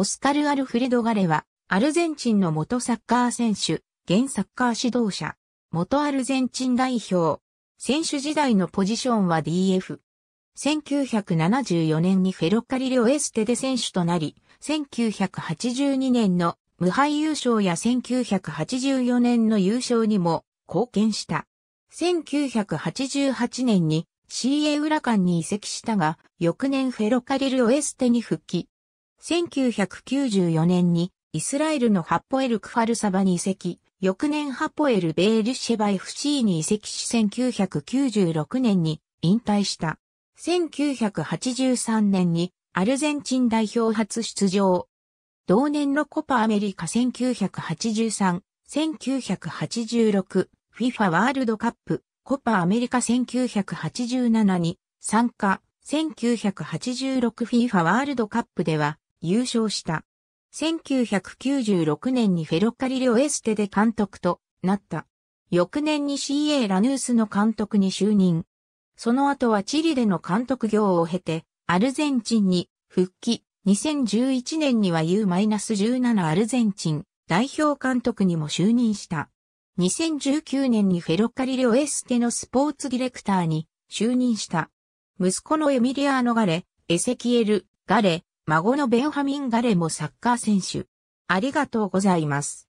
オスカル・アルフレド・ガレは、アルゼンチンの元サッカー選手、現サッカー指導者、元アルゼンチン代表、選手時代のポジションは DF。1974年にフェロカリオエステで選手となり、1982年の無敗優勝や1984年の優勝にも貢献した。1988年に CA 裏間に移籍したが、翌年フェロカリル・オエステに復帰。1994年にイスラエルのハッポエル・クファルサバに移籍、翌年ハッポエル・ベールシェバフシーに移籍し1996年に引退した。1983年にアルゼンチン代表初出場。同年のコパアメリカ1983、1986、FIFA ワールドカップ、コパアメリカ1987に参加、1986FIFA ワールドカップでは優勝した。1996年にフェロカリレオエステで監督となった。翌年に CA ラヌースの監督に就任。その後はチリでの監督業を経て、アルゼンチンに復帰。2011年には U-17 アルゼンチン代表監督にも就任した。2019年にフェロカリレオエステのスポーツディレクターに就任した。息子のエミリアーノ・ガレ、エセキエル・ガレ、孫のベンハミン・ガレもサッカー選手。ありがとうございます。